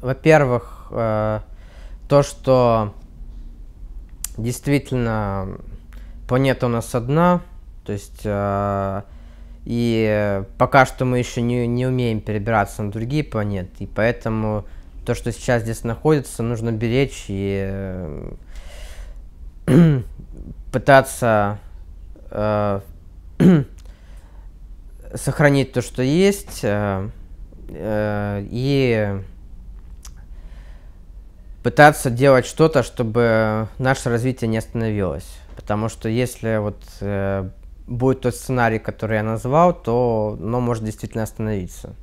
во-первых, э, то, что действительно планета у нас одна, то есть э, и пока что мы еще не, не умеем перебираться на другие планеты, и поэтому то, что сейчас здесь находится, нужно беречь и э, пытаться э, сохранить то, что есть, э, и пытаться делать что-то, чтобы наше развитие не остановилось. Потому что если вот э, будет тот сценарий, который я назвал, то оно может действительно остановиться.